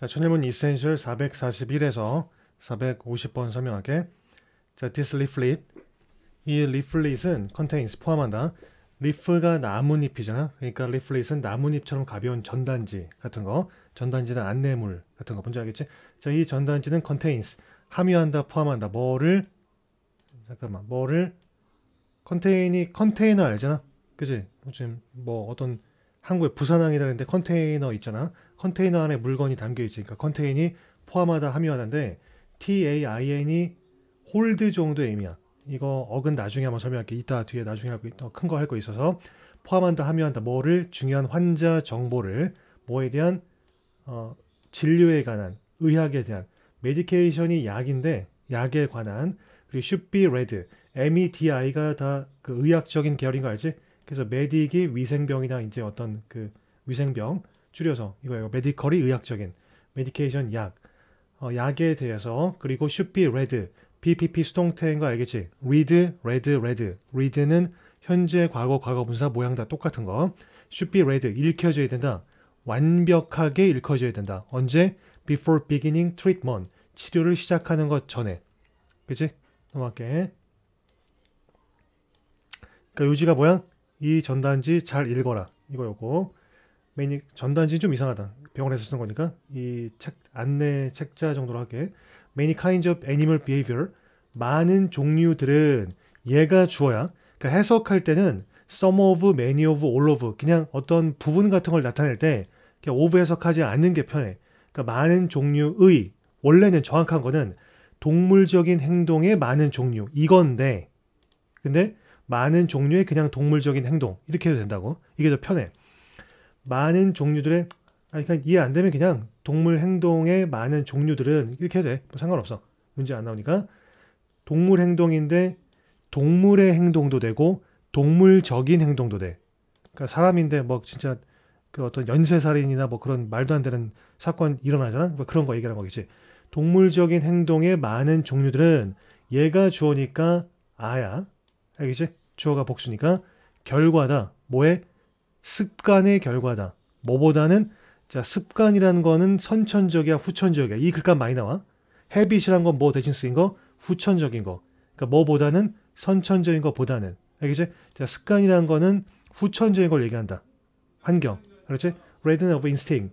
자, 천일문 이센셜 441에서 450번 설명할게. 자, this leaflet. 이 leaflet은 contains, 포함한다. 리프가 나뭇잎이잖아. 그러니까 리플릿은 나뭇잎처럼 가벼운 전단지 같은 거. 전단지는 안내물 같은 거. 뭔지 알겠지? 자, 이 전단지는 contains. 함유한다, 포함한다. 뭐를 잠깐만. 뭐를 컨테인이 컨테이너 알잖아. 그지? 지금 뭐 어떤 한국에 부산항이라는데 컨테이너 있잖아. 컨테이너 안에 물건이 담겨 있으니까 컨테인이 포함하다 함유하다인데 TAIN이 홀드 정도의 의미야. 이거 어근 나중에 한번 설명할게. 이따 뒤에 나중에 더큰 거 할 거 있어서 포함한다 함유한다. 뭐를 중요한 환자 정보를 뭐에 대한 어, 진료에 관한 의학에 대한 메디케이션이 약인데 약에 관한 그리고 should be read, MEDI가 다 그 의학적인 계열인 거 알지? 그래서 메딕이 위생병이나 이제 어떤 그 위생병 줄여서 이거예요. 메디컬이 의학적인 메디케이션 약 어, 약에 대해서 그리고 슈피 레드 PPP 수동태인 거 알겠지? read 레드 레드 read는 현재 과거 과거 분사 모양 다 똑같은 거 슈피 레드 읽혀져야 된다. 완벽하게 읽혀져야 된다. 언제? before beginning treatment 치료를 시작하는 것 전에 그치? 넘어갈게 그 요지가 뭐야? 이 전단지 잘 읽어라. 이거 였고 메인 전단지 좀 이상하다. 병원에서 쓰는 거니까 이 책 안내 책자 정도로 하게 Many kinds of animal behavior. 많은 종류들은 얘가 주어야. 그러니까 해석할 때는 some of, many of, all of 그냥 어떤 부분 같은 걸 나타낼 때 그냥 of 해석하지 않는 게 편해. 그러니까 많은 종류의 원래는 정확한 거는 동물적인 행동의 많은 종류 이건데 근데 많은 종류의 그냥 동물적인 행동 이렇게 해도 된다고 이게 더 편해 많은 종류들의 아니 그러니까 이해 안 되면 그냥 동물 행동의 많은 종류들은 이렇게 해도 돼뭐 상관없어 문제 안 나오니까 동물 행동인데 동물의 행동도 되고 동물적인 행동도 돼 그러니까 사람인데 뭐 진짜 그 어떤 연쇄살인이나 뭐 그런 말도 안 되는 사건 일어나잖아 뭐 그런 거 얘기하는 거겠지 동물적인 행동의 많은 종류들은 얘가 주어니까 아야 알겠지? 주어가 복수니까 결과다. 뭐의 습관의 결과다. 뭐보다는 자 습관이라는 거는 선천적이야 후천적이야 이 글값 많이 나와 헤빗이란 건뭐 대신 쓰인 거 후천적인 거 그러니까 뭐보다는 선천적인 것보다는 알겠지 자 습관이라는 거는 후천적인 걸 얘기한다 환경 그렇지 레드는 오브 인스팅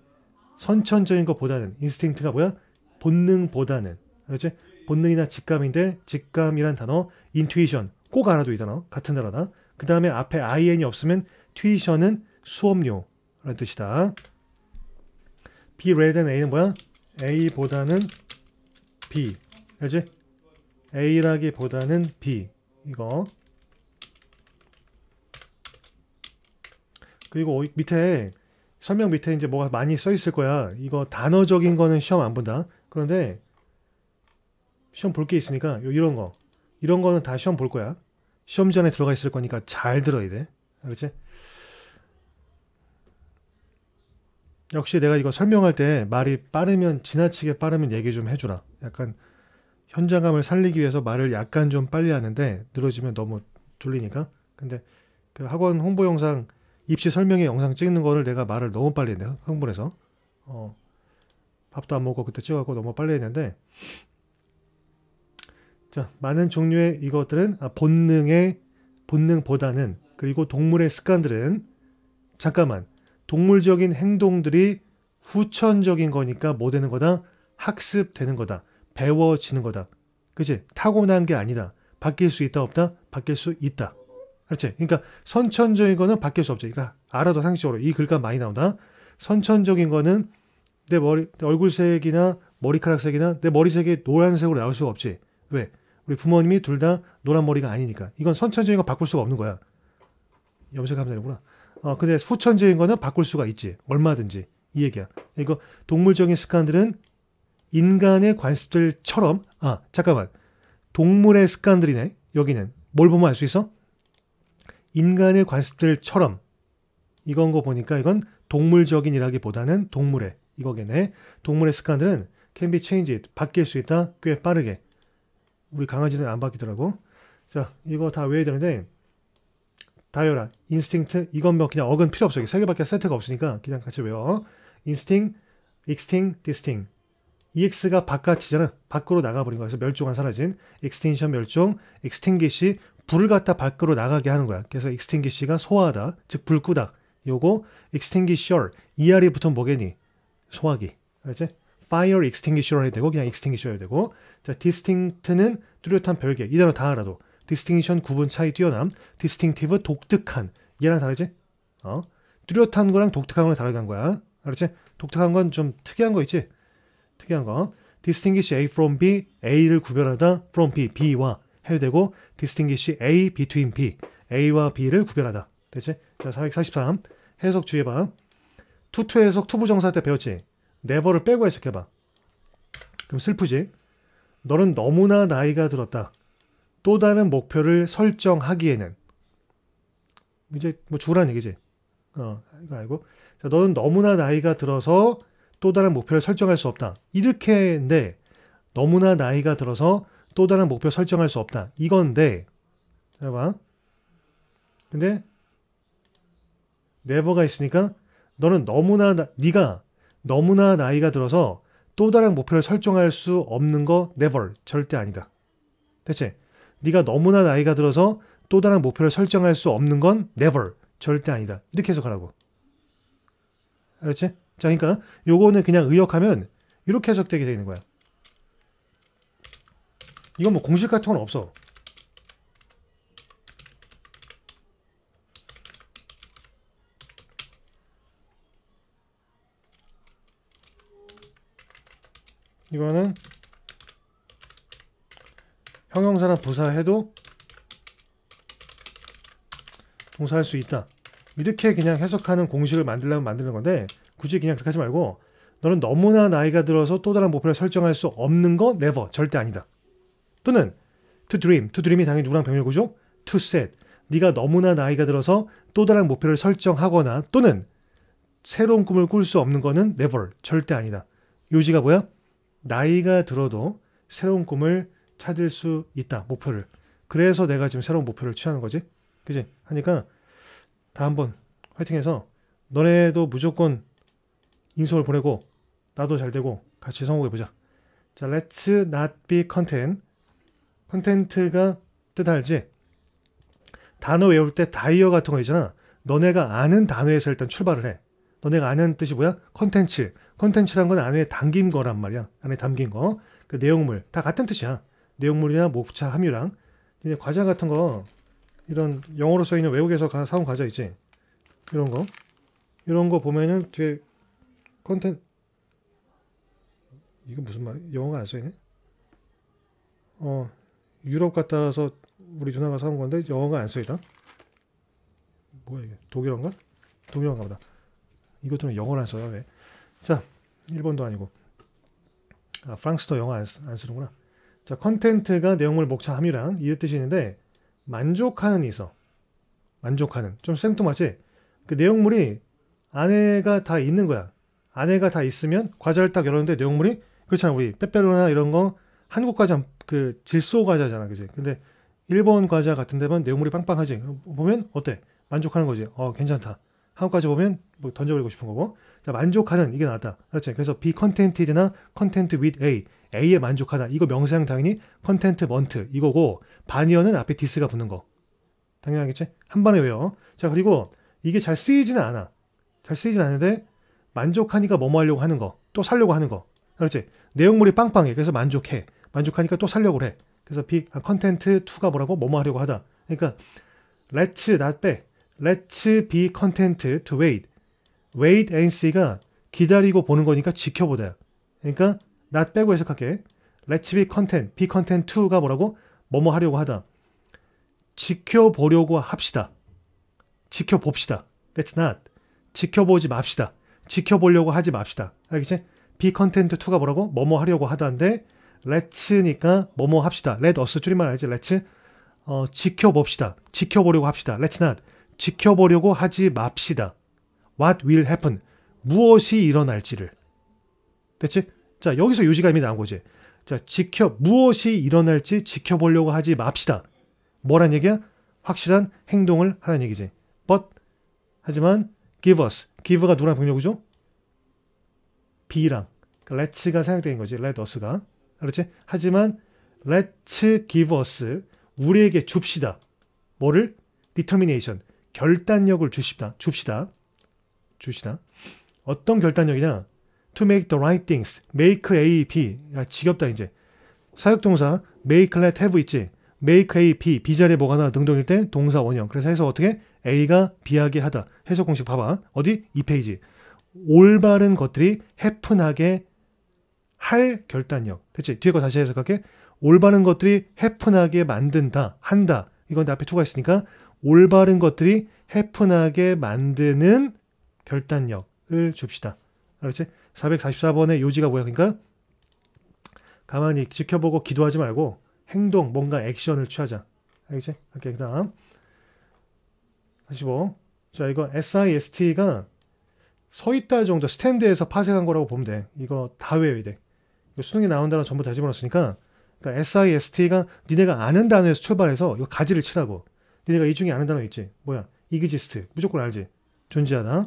선천적인 것보다는 인스팅트가 뭐야 본능보다는 그렇지 본능이나 직감인데 직감이란 단어 인투이션 꼭알아둬야 되나? 같은 나라다. 그 다음에 앞에 in이 없으면 tuition은 수업료라는 뜻이다. b greater than a는 뭐야? a보다는 b. 알지? a라기보다는 b. 이거. 그리고 어, 밑에 설명 밑에 이제 뭐가 많이 써 있을 거야. 이거 단어적인 거는 시험 안 본다. 그런데 시험 볼 게 있으니까 이런 거. 이런 거는 다 시험 볼 거야. 시험 전에 들어가 있을 거니까 잘 들어야 돼. 알았지? 역시 내가 이거 설명할 때 말이 빠르면 지나치게 빠르면 얘기 좀 해주라. 약간 현장감을 살리기 위해서 말을 약간 좀 빨리 하는데 늘어지면 너무 졸리니까. 근데 그 학원 홍보 영상 입시 설명회 영상 찍는 거를 내가 말을 너무 빨리 했네 흥분해서 어, 밥도 안 먹고 그때 찍어갖고 너무 빨리 했는데 자, 많은 종류의 이것들은 아, 본능의 본능보다는 그리고 동물의 습관들은 잠깐만 동물적인 행동들이 후천적인 거니까 뭐 되는 거다? 학습되는 거다. 배워지는 거다. 그지? 타고난 게 아니다. 바뀔 수 있다 없다? 바뀔 수 있다. 그렇지? 그러니까 선천적인 거는 바뀔 수 없죠. 그러니까 알아도 상식적으로 이 글가 많이 나온다. 선천적인 거는 내 머리, 내 얼굴색이나 머리카락색이나 내 머리색이 노란색으로 나올 수가 없지. 왜? 우리 부모님이 둘 다 노란 머리가 아니니까. 이건 선천적인 건 바꿀 수가 없는 거야. 염색 하면산이구나 어, 근데 후천적인 거는 바꿀 수가 있지. 얼마든지. 이 얘기야. 이거 동물적인 습관들은 인간의 관습들처럼, 아, 잠깐만. 동물의 습관들이네. 여기는. 뭘 보면 알 수 있어? 인간의 관습들처럼. 이건 거 보니까 이건 동물적인이라기보다는 동물의 이거겠네. 동물의 습관들은 can be changed, 바뀔 수 있다, 꽤 빠르게. 우리 강아지는 안 바뀌더라고. 자, 이거 다 외워야 되는데 다이어라, 인스팅트 이건 뭐 그냥 어근 필요 없어. 이세 개밖에 세트가 없으니까 그냥 같이 외워. 인스팅, 익스팅, 디스팅. EX가 바깥이잖아. 밖으로 나가버린 거야. 그래서 멸종한 사라진. 익스 t 션 멸종, 익스팅 i 시 불을 갖다 밖으로 나가게 하는 거야. 그래서 익스팅 i 시가 소화하다, 즉불꾸다 요거 익스팅 i n g u i s h e r er이 붙으면 뭐겠니? 소화기. 알지? fire extinguisher 해도 되고 그냥 extinguisher 해도 되고 자 distinct는 뚜렷한 별개 이 단어 다 알아도 distinction 구분 차이 뛰어남 distinctive 독특한 얘랑 다르지? 어 뚜렷한 거랑 독특한 거랑 다르다는 거야 알았지? 독특한 건 좀 특이한 거 있지? 특이한 거 distinguish A from B A를 구별하다 from B B와 해도 되고 distinguish A between B A와 B를 구별하다 됐지? 자 443 해석 주의봐 해 투투 해석 투부정사 때 배웠지? 네버를 빼고 해석해봐. 그럼 슬프지? 너는 너무나 나이가 들었다. 또 다른 목표를 설정하기에는 이제 뭐 죽으라는 얘기지. 어, 이거 알고. 자, 너는 너무나 나이가 들어서 또 다른 목표를 설정할 수 없다. 이렇게인데 너무나 나이가 들어서 또 다른 목표 설정할 수 없다. 이건데 해봐. 근데 네버가 있으니까 너는 너무나 나, 네가 너무나 나이가 들어서 또 다른 목표를 설정할 수 없는 거 never 절대 아니다. 대체 네가 너무나 나이가 들어서 또 다른 목표를 설정할 수 없는 건 never 절대 아니다. 이렇게 해석하라고. 알았지? 자, 그러니까 요거는 그냥 의역하면 이렇게 해석되게 되는 거야. 이건 뭐 공식 같은 건 없어. 이거는 형용사랑 부사 해도 동사할 수 있다. 이렇게 그냥 해석하는 공식을 만들려면 만드는 건데 굳이 그냥 그렇게 하지 말고 너는 너무나 나이가 들어서 또 다른 목표를 설정할 수 없는 거 never 절대 아니다. 또는 to dream, to dream이 당연히 누구랑 병렬구죠? to set, 네가 너무나 나이가 들어서 또 다른 목표를 설정하거나 또는 새로운 꿈을 꿀 수 없는 거는 never 절대 아니다. 요지가 뭐야? 나이가 들어도 새로운 꿈을 찾을 수 있다. 목표를. 그래서 내가 지금 새로운 목표를 취하는 거지. 그지? 하니까 다 한번 화이팅해서 너네도 무조건 인성을 보내고 나도 잘 되고 같이 성공해보자. 자, let's not be content. 컨텐트가 뜻 알지? 단어 외울 때 다이어 같은 거 있잖아. 너네가 아는 단어에서 일단 출발을 해. 너네가 아는 뜻이 뭐야? 컨텐츠. 컨텐츠란 건 안에 담긴 거란 말이야. 안에 담긴 거. 그 내용물. 다 같은 뜻이야. 내용물이나 목차, 함유랑. 근데 과자 같은 거, 이런 영어로 써있는 외국에서 가, 사온 과자 있지? 이런 거. 이런 거 보면은 뒤에 컨텐 이거 무슨 말? 이 영어가 안 써있네? 어, 유럽 갔다 와서 우리 누나가 사온 건데 영어가 안 써있다? 뭐야 이게? 독일어인가? 독일어인가 보다. 이것들은 영어를 안 써요, 왜? 자, 일본도 아니고. 아, 프랑스도 영어 안, 쓰, 안 쓰는구나. 자, 컨텐트가 내용물, 목차, 함유량 이 뜻이 있는데 만족하는 이서 만족하는 좀 생뚱맞지? 그 내용물이 안에가 다 있는 거야. 안에가 다 있으면 과자를 딱 열었는데 내용물이 그렇잖아 우리 빼빼로나 이런 거 한국 과자 그 질소 과자잖아 그지? 근데 일본 과자 같은 데면 내용물이 빵빵하지 보면 어때? 만족하는 거지. 어 괜찮다. 한국 과자 보면 뭐 던져버리고 싶은 거고 자, 만족하는 이게 나왔다. 그렇죠. 그래서 be contented나 content with A, A에 만족하다. 이거 명사형 당연히 contentment 이거고 반이어는 앞에 this가 붙는 거. 당연하겠지? 한 번에 외워. 자, 그리고 이게 잘 쓰이지는 않아. 잘 쓰이진 않는데 만족하니까 뭐뭐 하려고 하는 거. 또 살려고 하는 거. 그렇지? 내용물이 빵빵해. 그래서 만족해. 만족하니까 또 살려고 해. 그래서 be 아, content t o 가 뭐라고 뭐뭐 하려고 하다. 그러니까 let's not be let's be content to wait. wait and see가 기다리고 보는 거니까 지켜보다. 그러니까 나 빼고 해석할게. let's be content, be content to가 뭐라고? 뭐뭐 하려고 하다. 지켜보려고 합시다. 지켜봅시다. That's not. 지켜보지 맙시다. 지켜보려고 하지 맙시다. 알겠지? be content to가 뭐라고? 뭐뭐 하려고 하다인데 let's니까 뭐뭐 합시다. let us 줄임말 알지? let's 어, 지켜봅시다. 지켜보려고 합시다. let's not. 지켜보려고 하지 맙시다. What will happen? 무엇이 일어날지를. 대체 자, 여기서 요지감이 나온 거지. 자, 지켜, 무엇이 일어날지 지켜보려고 하지 맙시다. 뭐란 얘기야? 확실한 행동을 하는 얘기지. But, 하지만, give us. give가 누구랑 병력이죠? be랑. 그러니까 let's가 생각된 거지. let us가. 그렇지? 하지만, let's give us. 우리에게 줍시다. 뭐를? determination. 결단력을 주십다. 줍시다. 주시다. 어떤 결단력이냐? To make the right things. Make A, B. 야, 지겹다, 이제. 사역동사 make, let, have 있지. make A, B. 비자리에 뭐가 나 등등일 때 동사 원형. 그래서 해서 어떻게? A가 B하게 하다. 해석 공식 봐봐. 어디? 2페이지. 올바른 것들이 해픈하게 할 결단력. 그치? 뒤에 거 다시 해석할게. 올바른 것들이 해픈하게 만든다. 한다. 이건 앞에 투가 있으니까 올바른 것들이 해픈하게 만드는 결단력을 줍시다. 알았지? 444번의 요지가 뭐야? 그러니까 가만히 지켜보고 기도하지 말고 행동, 뭔가 액션을 취하자. 알겠지? 오케이, 그 다음 45. 자, 이거 SIST가 서 있다 정도 스탠드에서 파생한 거라고 보면 돼. 이거 다 외워야 돼. 이거 수능에 나온 단어 전부 다 집어넣었으니까 그러니까 SIST가 니네가 아는 단어에서 출발해서 이거 가지를 치라고. 니네가 이 중에 아는 단어 있지? 뭐야? 이그지스트. 무조건 알지? 존재하다.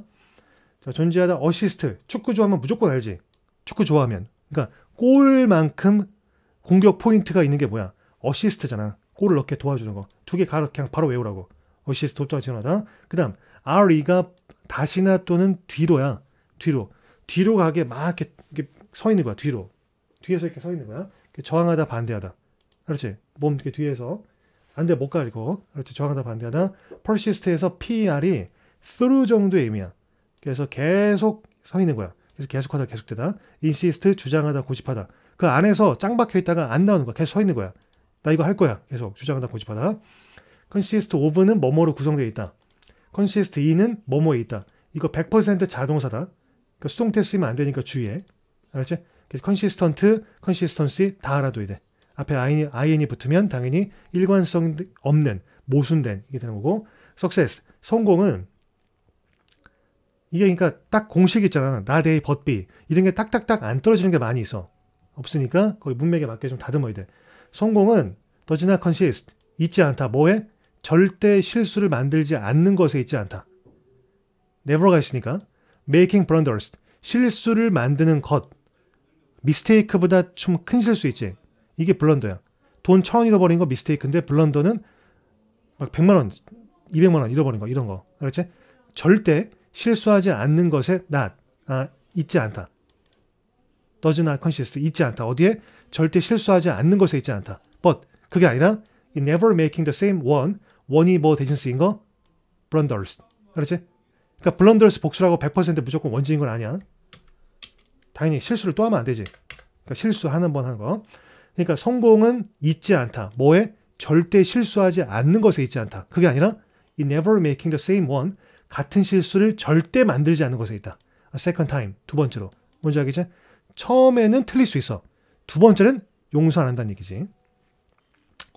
자, 존재하다 어시스트. 축구 좋아하면 무조건 알지. 축구 좋아하면. 그러니까 골만큼 공격 포인트가 있는 게 뭐야? 어시스트잖아. 골을 넣게 도와주는 거. 두 개 가로 그냥 바로 외우라고. 어시스트 돕다 지원하다. 그다음 R이가 다시나 또는 뒤로야. 뒤로. 뒤로 가게 막 이렇게, 이렇게 서 있는 거야. 뒤로. 뒤에서 이렇게 서 있는 거야. 저항하다 반대하다. 그렇지. 몸 이렇게 뒤에서 안 돼 못 가리고. 그렇지. 저항하다 반대하다. 퍼시스트에서 PR이 through 정도의 의미야. 그래서 계속 서 있는 거야. 그래서 계속하다 계속되다. 인시스트 주장하다 고집하다. 그 안에서 짱 박혀 있다가 안 나오는 거야. 계속 서 있는 거야. 나 이거 할 거야. 계속 주장하다 고집하다. 컨시스트 오브는 뭐뭐로 구성되어 있다. 컨시스트 이는 뭐뭐에 있다. 이거 100% 자동사다. 그러니까 수동태 쓰면 안 되니까 주의해. 알았지? 그래서 컨시스턴트, 컨시스턴시 다 알아둬야 돼. 앞에 i 이 IN이 붙으면 당연히 일관성 없는, 모순된 이게 되는 거고 success, 성공은 이게 그러니까 딱 공식 있잖아. 나대의 벗비 이런 게 딱딱딱 안 떨어지는 게 많이 있어. 없으니까 거기 문맥에 맞게 좀 다듬어야 돼. 성공은 더지나 컨시스 있지 않다. 뭐에? 절대 실수를 만들지 않는 것에 있지 않다. n e v 가 있으니까 making blunders 실수를 만드는 것 미스테이크보다 좀 큰 실수 있지. 이게 블런더야. 돈 천원 잃어버린 거 미스테이크인데 블런더는 막백만 원, 이백만원 잃어버린 거 이런 거. 그렇지 절대 실수하지 않는 것에 not, 아, 있지 않다. does not consist, 있지 않다. 어디에? 절대 실수하지 않는 것에 있지 않다. but, 그게 아니라 in never making the same one, 원이 뭐 대신 쓰인 거? blunders. 알았지? 그러니까 blunders 복수라고 100% 무조건 원지인 건 아니야. 당연히 실수를 또 하면 안 되지. 그러니까 실수 하는 번한 거. 그러니까 성공은 있지 않다. 뭐에? 절대 실수하지 않는 것에 있지 않다. 그게 아니라 in never making the same one, 같은 실수를 절대 만들지 않는 것에 있다. second time 두 번째로 뭔지 알겠지? 처음에는 틀릴 수 있어. 두 번째는 용서 안 한다는 얘기지.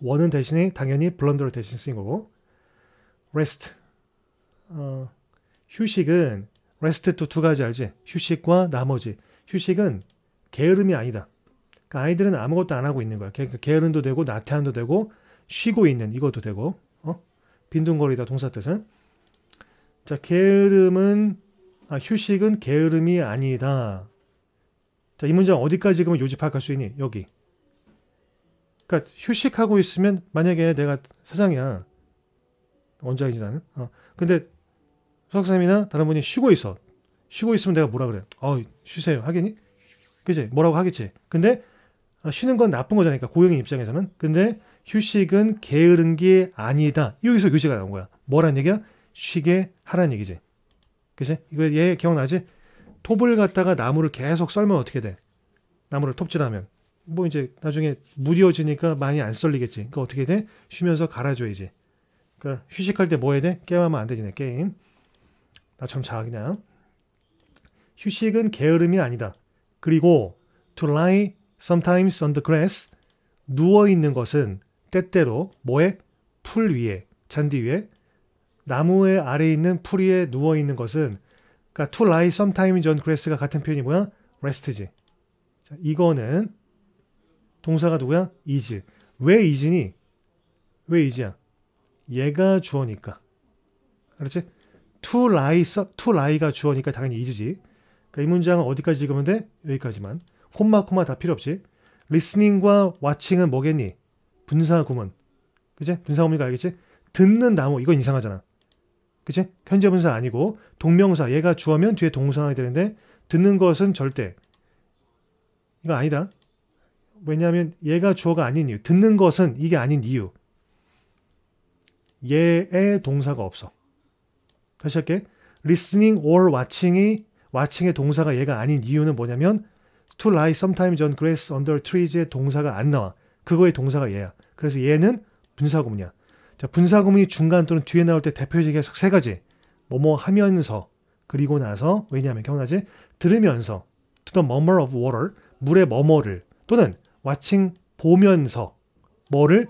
원은 대신에 당연히 블런더를 대신 쓰인 거고 rest 어, 휴식은 rest도 두 가지 알지? 휴식과 나머지 휴식은 게으름이 아니다. 그러니까 아이들은 아무것도 안 하고 있는 거야. 그러니까 게으름도 되고 나태함도 되고 쉬고 있는 이것도 되고 어? 빈둥거리다 동사 뜻은 자, 게으름은 아, 휴식은 게으름이 아니다. 자, 이 문장 어디까지 그러면 요지 파악할 수 있니? 여기. 그러니까 휴식하고 있으면 만약에 내가 사장이야. 원장이지 나는. 어. 근데 수학님이나 다른 분이 쉬고 있어. 쉬고 있으면 내가 뭐라 그래? 어, 쉬세요. 하겠니? 그지? 뭐라고 하겠지. 근데 아, 쉬는 건 나쁜 거잖아. 그니까 고용인 입장에서는. 근데 휴식은 게으른 게 아니다. 여기서 교지가 나온 거야. 뭐라는 얘기야? 쉬게 하라는 얘기지. 그치? 이거 얘 기억나지? 톱을 갖다가 나무를 계속 썰면 어떻게 돼? 나무를 톱질하면. 뭐 이제 나중에 무뎌지니까 많이 안 썰리겠지. 그 어떻게 돼? 쉬면서 갈아줘야지. 그 휴식할 때 뭐 해야 돼? 게임하면 안 되지, 내 게임. 나처럼 자, 그냥. 휴식은 게으름이 아니다. 그리고 to lie sometimes on the grass 누워 있는 것은 때때로 뭐에? 풀 위에, 잔디 위에 나무의 아래 에 있는 풀이에 누워 있는 것은 그러니까 to lie sometime 전 grass가 같은 표현이 뭐야? rest지. 자, 이거는 동사가 누구야? is. 왜 is니? 왜 is야? 얘가 주어니까. 그렇지? to lie, so, to lie가 주어니까 당연히 is지. 그러니까 이 문장은 어디까지 읽으면 돼? 여기까지만. 콤마 콤마 다 필요 없지. listening과 watching은 뭐겠니? 분사 구문. 그지? 분사 구문이니까 알겠지? 듣는 나무 이건 이상하잖아. 그치? 현재 분사 아니고 동명사 얘가 주어면 뒤에 동사가 되는데 듣는 것은 절대 이거 아니다. 왜냐하면 얘가 주어가 아닌 이유 듣는 것은 이게 아닌 이유 얘의 동사가 없어. 다시 할게. listening or watching이 watching의 동사가 얘가 아닌 이유는 뭐냐면 to lie sometimes on grass under trees의 동사가 안 나와. 그거의 동사가 얘야. 그래서 얘는 분사구문이야. 자, 분사 구문이 중간 또는 뒤에 나올 때 대표적인 세 가지. 뭐뭐 하면서 그리고 나서 왜냐하면 기억나지? 들으면서 to the murmur of water 물의 머머를 또는 watching 보면서 뭐를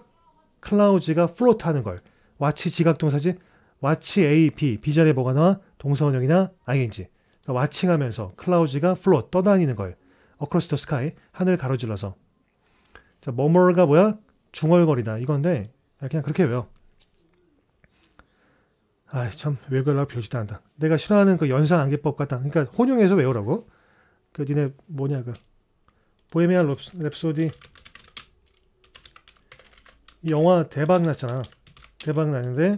클라우즈가 플로트하는 걸 watch 지각 동사지 watch a b b 자리에 뭐가 나와 동사원형이나 ing 그러니까 watching하면서 클라우즈가 플로 떠다니는 걸 across the sky 하늘 가로질러서 자 murmur가 뭐야 중얼거리다 이건데 그냥 그렇게 외워 아참 외우려고 별짓도 안다. 내가 싫어하는 그연상 안개법 같다. 그러니까 혼용해서 외우라고. 그 니네 뭐냐 그 보헤미안 랩소디 영화 대박 났잖아. 대박 났는데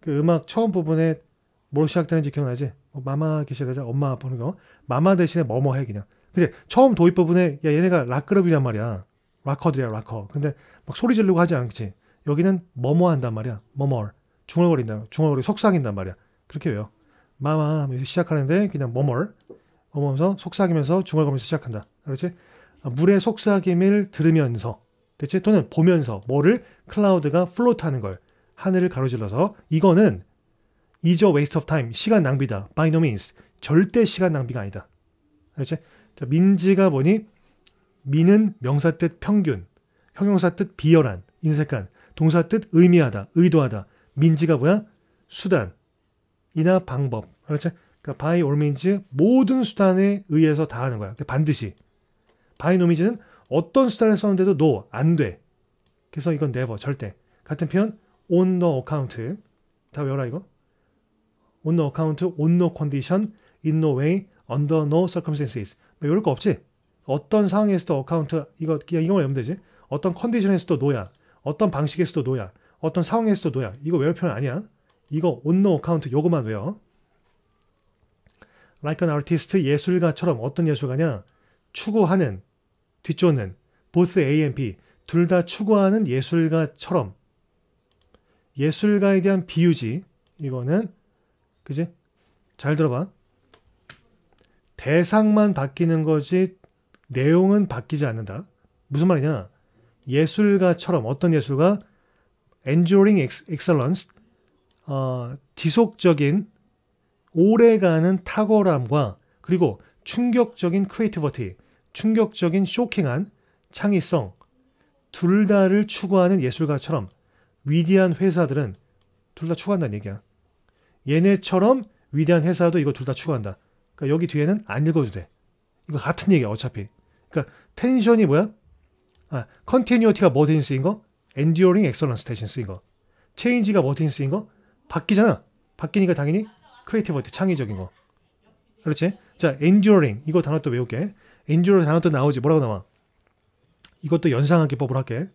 그 음악 처음 부분에 뭘 시작되는지 기억나지? 뭐 마마 계시다자 엄마 보는 거. 마마 대신에 뭐뭐 해 그냥. 근데 처음 도입 부분에 야 얘네가 락그룹이란 말이야. 락커들이야 락커. 근데 막 소리 지르고 하지 않지. 여기는 뭐뭐 한단 말이야. 뭐뭐. 중얼거린다. 중얼거리 속삭인단 말이야. 그렇게 해요. 마마 하면서 시작하는데 그냥 머멀 어머면서 속삭이면서 중얼거리면서 시작한다. 그렇지? 아, 물의 속삭임을 들으면서 대체 또는 보면서 뭐를 클라우드가 플로트하는 걸 하늘을 가로질러서 이거는 이저 웨 a s t e of t 시간 낭비다. by no means 절대 시간 낭비가 아니다. 그렇지? 자, 민지가 보니 미는 명사 뜻 평균, 형용사 뜻 비열한, 인색한, 동사 뜻 의미하다, 의도하다, 민지가 뭐야? 수단이나 방법. 그렇지? 그러니까 by all 모든 수단에 의해서 다 하는 거야. 반드시. by no means는 어떤 수단을 썼는데도 노, 안 돼. 그래서 이건 n 버 절대. 같은 표현 on the account. 다 외워라 이거. on the account, on no condition, in no way, under no circumstances. 뭐 이럴 거 없지? 어떤 상황에서도 account, 이거, 이거 외우면 되지? 어떤 컨디션에서도 노야. 어떤 방식에서도 노야. 어떤 상황에서도 너야 이거 외울 필요는 아니야. 이거 온 n no a c 요거만 외워. Like an artist 예술가처럼 어떤 예술가냐 추구하는 뒤쫓는 both A and B 둘 다 추구하는 예술가처럼 예술가에 대한 비유지 이거는 그지 잘 들어봐 대상만 바뀌는 거지 내용은 바뀌지 않는다 무슨 말이냐 예술가처럼 어떤 예술가 enduring excellence, 어, 지속적인 오래가는 탁월함과 그리고 충격적인 크리에이티버티, 충격적인 쇼킹한 창의성 둘 다를 추구하는 예술가처럼 위대한 회사들은 둘 다 추구한다는 얘기야. 얘네처럼 위대한 회사도 이거 둘 다 추구한다. 그러니까 여기 뒤에는 안 읽어도 돼. 이거 같은 얘기야 어차피. 그러니까 텐션이 뭐야? 아, 컨티뉴어티가 뭐든지인 거? 엔듀어링 엑설런스 대신 쓰인 거. 체인지가 뭐 대신 쓰인 거? 바뀌잖아. 바뀌니까 당연히 크리에이티브한테 창의적인 거. 그렇지? 자, e 듀어링 이거 단어 또 외울게. e 듀어링 단어 또 나오지. 뭐라고 나와? 이것도 연상한 기법으로 할게.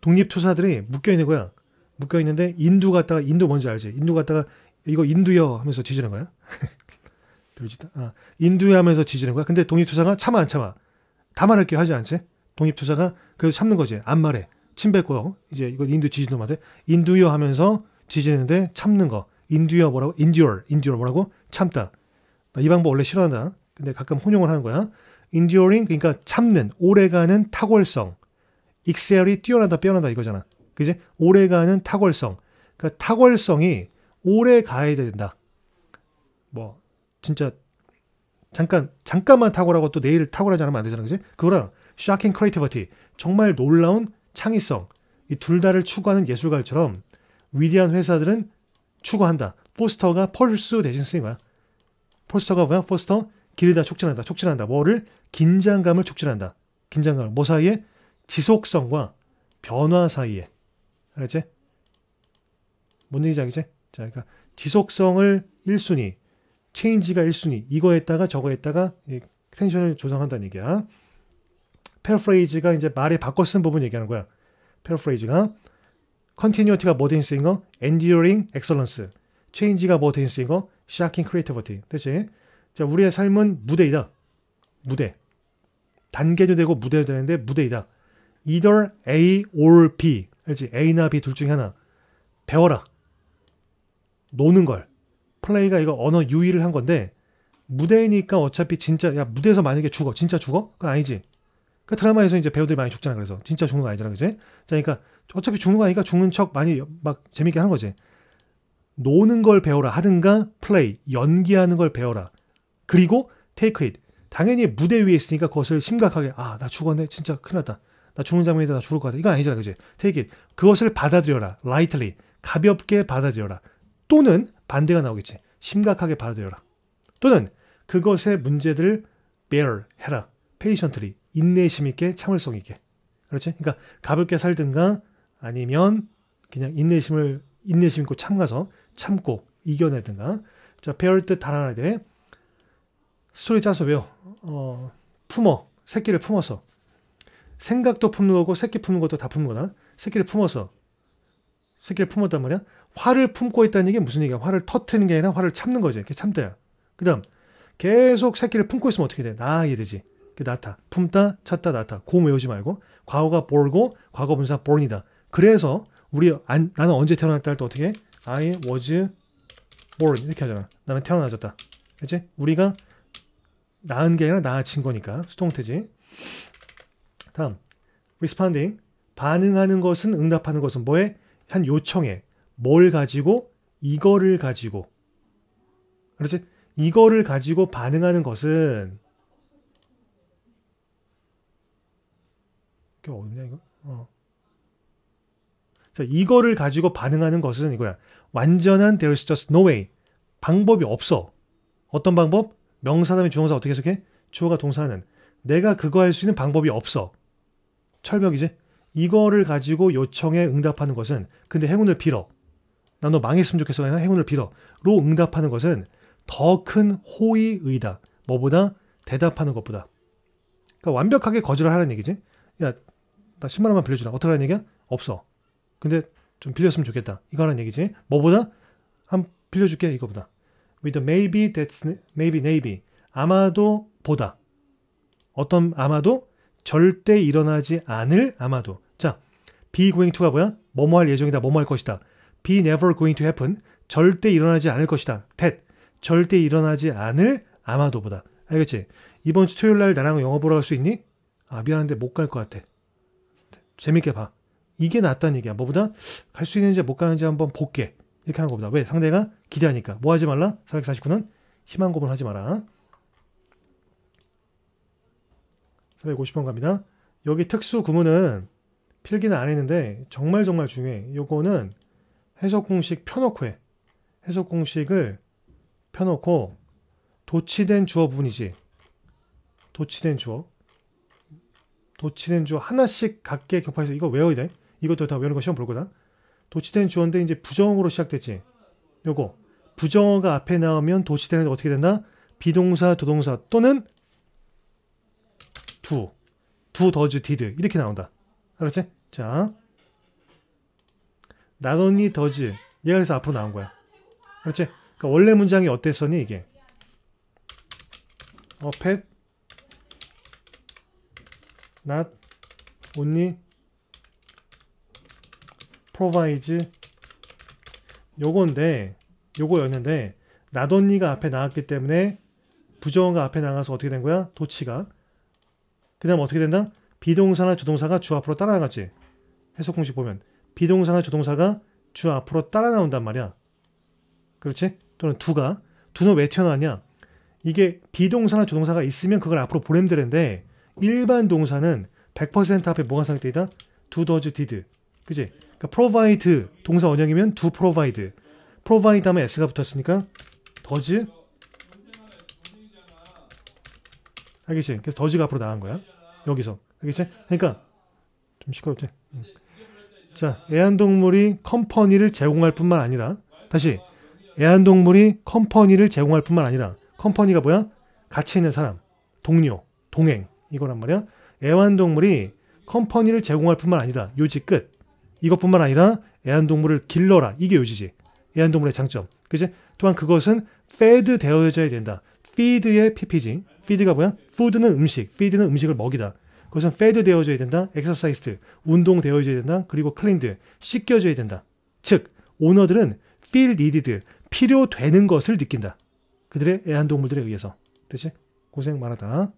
독립투사들이 묶여 있는 거야. 묶여 있는데 인두 갔다가 인두 뭔지 알지? 인두 갔다가 이거 인두여 하면서 지지는 거야. 아, 인두여 하면서 지지는 거야. 근데 독립투사가 참아 안 참아. 다 말할게 하지 않지? 독립투사가 그래도 참는 거지. 안 말해. 침뱉고요. 이제 이거 인두지진도 맞아요. 인두요 하면서 지지는데 진 참는 거. 인두요 뭐라고? 인듀얼. 인듀얼 뭐라고? 참다. 이 방법 원래 싫어한다. 근데 가끔 혼용을 하는 거야. 인듀 d 링 그러니까 참는 오래가는 탁월성. 익셀이 뛰어나다 빼어나다 이거잖아. 그지? 오래가는 탁월성. 그러니까 탁월성이 오래 가야 된다. 뭐 진짜 잠깐 잠깐만 탁월하고 또 내일 탁월하지 않으면 안 되잖아. 그지? 그거랑 shocking creativity. 정말 놀라운 창의성 이 둘 다를 추구하는 예술가들처럼 위대한 회사들은 추구한다. 포스터가 펄스 대신 쓰인 거야. 포스터가 뭐야? 포스터 길이다 촉진한다. 촉진한다. 뭐를 긴장감을 촉진한다. 긴장감. 뭐 사이에 지속성과 변화 사이에 알았지? 뭔 얘기지 알겠지? 자, 그러니까 지속성을 1순위, 체인지가 1순위, 이거 했다가 저거 했다가 텐션을 조성한다는 얘기야. p a r a p h r a s e 가 이제 말에 바꿔 쓴 부분 얘기하는 거야. paraphrase가 continuity가 뭐든 쓰인거 enduring excellence. change가 뭐든 쓰인거 shocking creativity. 됐지? 자, 우리의 삶은 무대이다. 무대. 단계도 되고 무대도 되는데 무대이다. either A or B. 알지? A나 B 둘 중에 하나. 배워라. 노는 걸. 플레이가 이거 언어 유의를 한 건데 무대니까 어차피 진짜 야 무대에서 만약에 죽어 진짜 죽어? 그건 아니지 그 드라마에서 이제 배우들이 많이 죽잖아. 그래서 진짜 죽는 거 아니잖아, 그지? 그러니까 어차피 죽는 거 아니니까 죽는 척 많이 막 재밌게 하는 거지. 노는 걸 배워라 하든가 플레이 연기하는 걸 배워라. 그리고 테이크 잇. 당연히 무대 위에 있으니까 그것을 심각하게 아 나 죽었네 진짜 큰일 났다 나 죽는 장면이다 나 죽을 것 같아 이건 아니잖아 그지 테이크 잇. 그것을 받아들여라 라이틀리 가볍게 받아들여라 또는 반대가 나오겠지 심각하게 받아들여라 또는 그것의 문제들을 bear 해라 patiently 인내심 있게 참을성 있게. 그렇지? 그러니까 가볍게 살든가 아니면 그냥 인내심을 인내심 있고 참가서 참고 이겨내든가. 자, 배울 듯 달아나되 스토리 짜서 왜요? 어, 품어 새끼를 품어서 생각도 품는 거고 새끼 품는 것도 다 품는 거다. 새끼를 품어서 새끼를 품었단 말이야. 화를 품고 있다는 얘기는 무슨 얘기야? 화를 터트리는 게 아니라 화를 참는 거지. 이렇게 참다야. 그다음 계속 새끼를 품고 있으면 어떻게 돼? 나이 되지. 그 나타. 품다, 찾다, 나타. 고음 외우지 말고 과거가 볼고 과거 분사 born이다. 그래서 우리 안, 나는 언제 태어났다 할 때 어떻게 해? I was born 이렇게 하잖아. 나는 태어나졌다. 그치? 우리가 낳은 게 아니라 낳아진 거니까 수동태지. 다음 responding 반응하는 것은 응답하는 것은 뭐에 한 요청에 뭘 가지고 이거를 가지고 그렇지? 이거를 가지고 반응하는 것은 좀 어렵냐 이거? 어. 자, 이거를 가지고 반응하는 것은 이거야. 완전한 there's just no way. 방법이 없어. 어떤 방법? 명사다음 주어사 어떻게 해석해? 주어가 동사는 내가 그거 할 수 있는 방법이 없어. 철벽이지? 이거를 가지고 요청에 응답하는 것은 근데 행운을 빌어. 나너 망했으면 좋겠어. 나 행운을 빌어. 로 응답하는 것은 더 큰 호의의다. 뭐보다 대답하는 것보다. 그러니까 완벽하게 거절을 하라는 얘기지. 야, 나 10만 원만 빌려주라. 어떡게 하는 얘기야? 없어. 근데 좀 빌렸으면 좋겠다. 이거라는 얘기지. 뭐보다 한 빌려줄게 이거보다. With maybe that's maybe maybe 아마도 보다 어떤 아마도 절대 일어나지 않을 아마도 자 be going to가 뭐야? 뭐뭐 할 예정이다. 뭐뭐 할 것이다. be never going to happen 절대 일어나지 않을 것이다. that 절대 일어나지 않을 아마도보다 알겠지? 이번 주 토요일 날 나랑 영어 보러 갈 수 있니? 아 미안한데 못 갈 것 같아. 재밌게 봐. 이게 낫다는 얘기야. 뭐보다 갈 수 있는지 못 가는지 한번 볼게. 이렇게 하는 겁니다. 왜? 상대가 기대하니까. 뭐 하지 말라? 449는 희망 고문하지 마라. 450번 갑니다. 여기 특수 구문은 필기는 안 했는데 정말 정말 중요해. 요거는 해석 공식 펴놓고 해. 해석 공식을 펴놓고 도치된 주어 부분이지. 도치된 주어. 도치된 주어 하나씩 각계 격파해서 이거 외워야 돼. 이것도 다 외우는 거 시험 볼 거다. 도치된 주어인데 이제 부정으로 시작되지. 요거 부정어가 앞에 나오면 도치되는 게 어떻게 된다? 비동사, 도동사 또는 두, 두 더즈 디드 이렇게 나온다. 알았지? 자, 나더니 더즈 얘가 그래서 앞으로 나온 거야. 알았지? 그러니까 원래 문장이 어땠었니 이게? 어 p not only provides 요건데 요거였는데 not only가 앞에 나왔기 때문에 부정어가 앞에 나가서 어떻게 된 거야? 도치가 그 다음 어떻게 된다? 비동사나 주동사가 주 앞으로 따라 나가지 해석 공식 보면 비동사나 주동사가 주 앞으로 따라 나온단 말이야 그렇지? 또는 두가 두는 왜 튀어나왔냐 이게 비동사나 주동사가 있으면 그걸 앞으로 보냄되는데 일반 동사는 100% 앞에 뭐가 상태이다? do, does, did. 그지? 그러니까 provide 동사 원형이면 do provide. provide 하면 s가 붙었으니까 does 알겠지? 그래서 더즈가 앞으로 나간 거야. 여기서. 알겠지? 그러니까 좀 시끄럽지? 응. 자, 애완동물이 컴퍼니를 제공할 뿐만 아니라 다시 애완동물이 컴퍼니를 제공할 뿐만 아니라 컴퍼니가 뭐야? 같이 있는 사람, 동료, 동행 이거란 말이야. 애완동물이 컴퍼니를 제공할 뿐만 아니다. 요지 끝. 이것뿐만 아니라 애완동물을 길러라. 이게 요지지. 애완동물의 장점. 그지? 또한 그것은 fed 되어져야 된다. feed의 ppg. feed가 뭐야? food는 음식. feed는 음식을 먹이다. 그것은 fed 되어져야 된다. exercised. 운동 되어져야 된다. 그리고 cleaned. 씻겨져야 된다. 즉, 오너들은 feel needed. 필요되는 것을 느낀다. 그들의 애완동물들에 의해서. 그치? 고생 많았다.